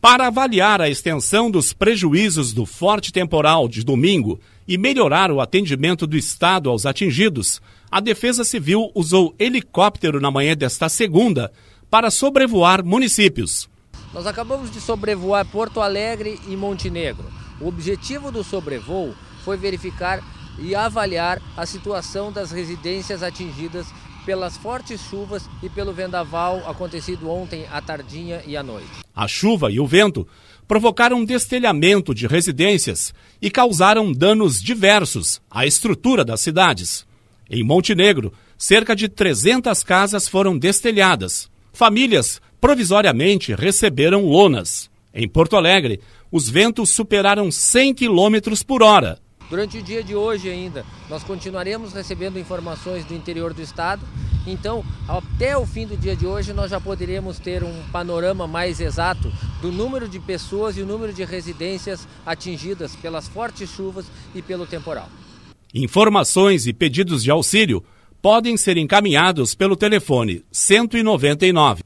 Para avaliar a extensão dos prejuízos do forte temporal de domingo e melhorar o atendimento do Estado aos atingidos, a Defesa Civil usou helicóptero na manhã desta segunda para sobrevoar municípios. Nós acabamos de sobrevoar Porto Alegre e Montenegro. O objetivo do sobrevoo foi verificar e avaliar a situação das residências atingidas pelas fortes chuvas e pelo vendaval acontecido ontem à tardinha e à noite. A chuva e o vento provocaram destelhamento de residências e causaram danos diversos à estrutura das cidades. Em Montenegro, cerca de 300 casas foram destelhadas. Famílias provisoriamente receberam lonas. Em Porto Alegre, os ventos superaram 100 km por hora Durante o dia de hoje ainda, nós continuaremos recebendo informações do interior do estado. Então, até o fim do dia de hoje, nós já poderemos ter um panorama mais exato do número de pessoas e o número de residências atingidas pelas fortes chuvas e pelo temporal. Informações e pedidos de auxílio podem ser encaminhados pelo telefone 199.